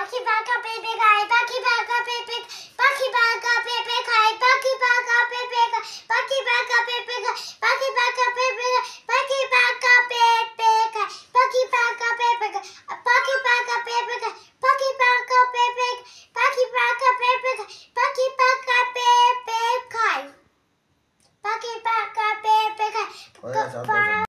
पाखी पाखा पेपे खाए पाखी पाखा पेपे पाखी पाखा पेपे खाए पाखी पाखा पेपे पाखी पाखा पेपे पाखी पाखा पेपे पाखी पाखा पेपे पाखी पाखा पेपे पाखी पाखा पेपे पाखी पाखा पेपे पाखी पाखा पेपे पाखी पाखा पेपे खाए पाखी पाखा पेपे खाए